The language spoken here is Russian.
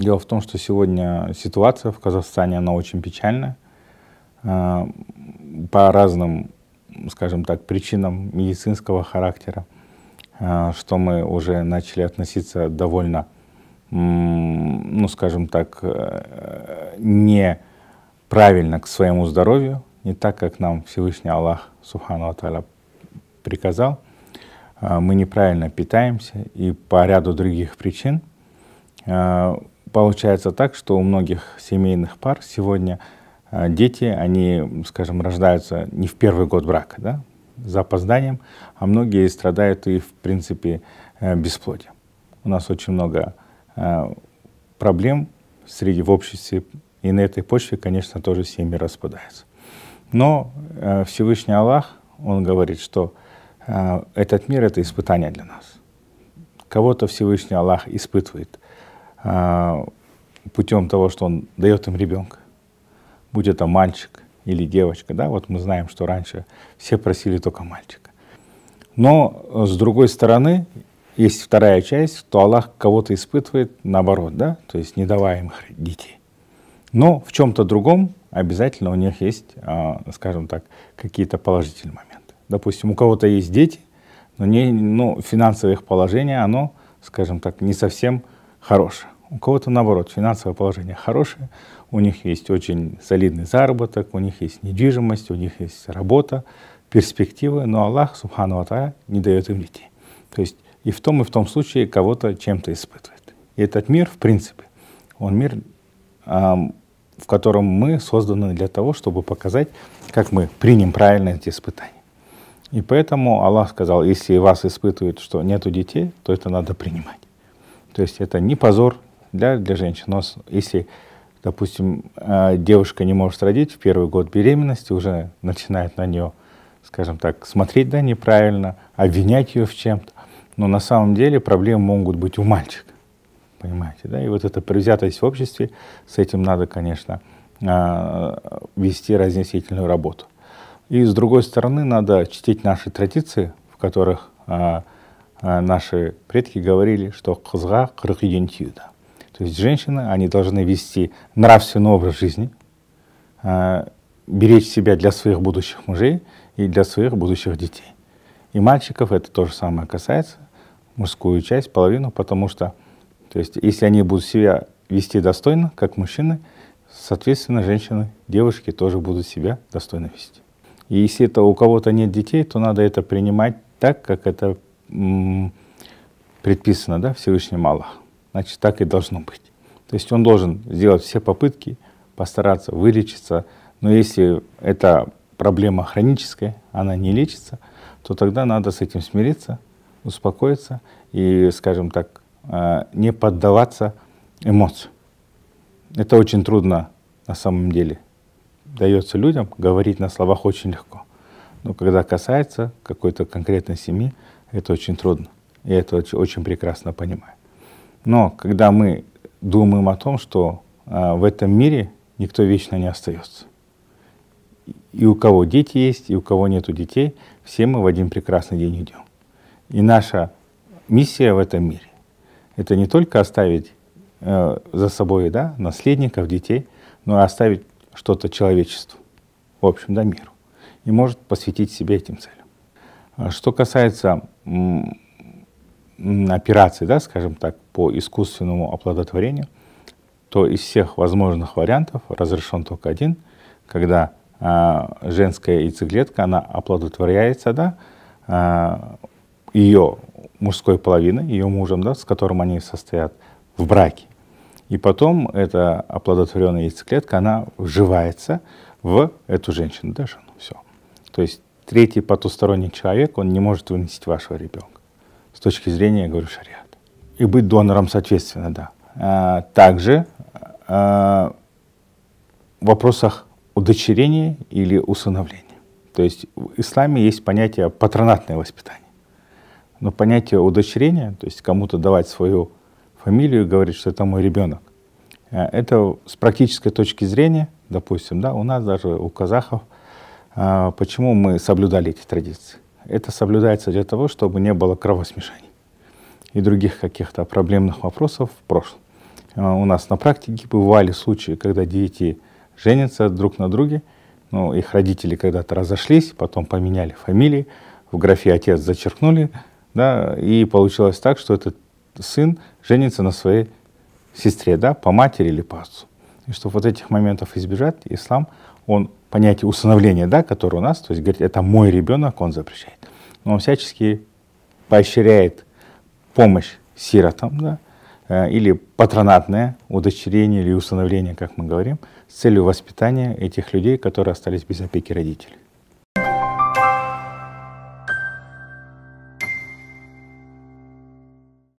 Дело в том, что сегодня ситуация в Казахстане, она очень печальная. А, по разным, скажем так, причинам медицинского характера, а, что мы уже начали относиться довольно, ну, скажем так, э, неправильно к своему здоровью, не так, как нам Всевышний Аллах, Субхану Аталя, приказал. А, мы неправильно питаемся и по ряду других причин – получается так, что у многих семейных пар сегодня а, дети, они, скажем, рождаются не в первый год брака, да, за опозданием, а многие страдают и, в принципе, э, бесплодием. У нас очень много а, проблем среди в обществе, и на этой почве, конечно, тоже семьи распадаются. Но э, Всевышний Аллах, Он говорит, что а, этот мир — это испытание для нас. Кого-то Всевышний Аллах испытывает — а, путем того, что он дает им ребенка, будь это мальчик или девочка, да, вот мы знаем, что раньше все просили только мальчика. Но э, с другой стороны, есть вторая часть, то Аллах кого-то испытывает наоборот, да, то есть не давая им детей. Но в чем-то другом обязательно у них есть, а, скажем так, какие-то положительные моменты. Допустим, у кого-то есть дети, но не, ну, финансовое их положение, оно, скажем так, не совсем хорошее. У кого-то, наоборот, финансовое положение хорошее, у них есть очень солидный заработок, у них есть недвижимость, у них есть работа, перспективы, но Аллах, Субхану Атая, не дает им детей. То есть и в том, и в том случае кого-то чем-то испытывает. И этот мир, в принципе, он мир, в котором мы созданы для того, чтобы показать, как мы примем правильно эти испытания. И поэтому Аллах сказал, если вас испытывают, что нету детей, то это надо принимать. То есть это не позор для, для женщин. Но если, допустим, э, девушка не может родить в первый год беременности, уже начинает на нее, скажем так, смотреть да, неправильно, обвинять ее в чем-то. Но на самом деле проблемы могут быть у мальчика. Понимаете, да? И вот эта превзятость в обществе, с этим надо, конечно, э, вести разъяснительную работу. И с другой стороны, надо чтить наши традиции, в которых э, а, наши предки говорили, что кызга кырык То есть женщины, они должны вести нравственный образ жизни, а, беречь себя для своих будущих мужей и для своих будущих детей. И мальчиков это то же самое касается, мужскую часть, половину, потому что, то есть, если они будут себя вести достойно, как мужчины, соответственно, женщины, девушки тоже будут себя достойно вести. И если это у кого-то нет детей, то надо это принимать так, как это предписано, да, Всевышним Аллах. Значит, так и должно быть. То есть он должен сделать все попытки, постараться вылечиться, но если эта проблема хроническая, она не лечится, то тогда надо с этим смириться, успокоиться и, скажем так, э, не поддаваться эмоциям. Это очень трудно на самом деле. Дается людям, говорить на словах очень легко. Но когда касается какой-то конкретной семьи, это очень трудно. Я это очень, очень прекрасно понимаю. Но когда мы думаем о том, что э, в этом мире никто вечно не остается, и у кого дети есть, и у кого нет детей, все мы в один прекрасный день идем. И наша миссия в этом мире — это не только оставить э, за собой да, наследников, детей, но и оставить что-то человечеству, в общем, да, миру. И может посвятить себя этим целям. А что касается операций, да, скажем так, по искусственному оплодотворению, то из всех возможных вариантов разрешен только один, когда а, женская яйцеклетка, она оплодотворяется, да, а, ее мужской половины, ее мужем, да, с которым они состоят в браке. И потом эта оплодотворенная яйцеклетка, она вживается в эту женщину, да, жену, все. То есть третий потусторонний человек, он не может выносить вашего ребенка. С точки зрения, я говорю, шариат. И быть донором, соответственно, да. А, также а, в вопросах удочерения или усыновления. То есть в исламе есть понятие патронатное воспитание. Но понятие удочерения, то есть кому-то давать свою фамилию и говорить, что это мой ребенок, а, это с практической точки зрения, допустим, да, у нас даже у казахов а почему мы соблюдали эти традиции? Это соблюдается для того, чтобы не было кровосмешаний и других каких-то проблемных вопросов в прошлом. А у нас на практике бывали случаи, когда дети женятся друг на друге, ну, их родители когда-то разошлись, потом поменяли фамилии, в графе «отец» зачеркнули, да, и получилось так, что этот сын женится на своей сестре, да, по матери или по отцу. И чтобы вот этих моментов избежать, ислам, он понятие усыновления, да, которое у нас, то есть говорит, это мой ребенок, он запрещает. Но он всячески поощряет помощь сиротам, да, э, или патронатное удочерение или усыновление, как мы говорим, с целью воспитания этих людей, которые остались без опеки родителей.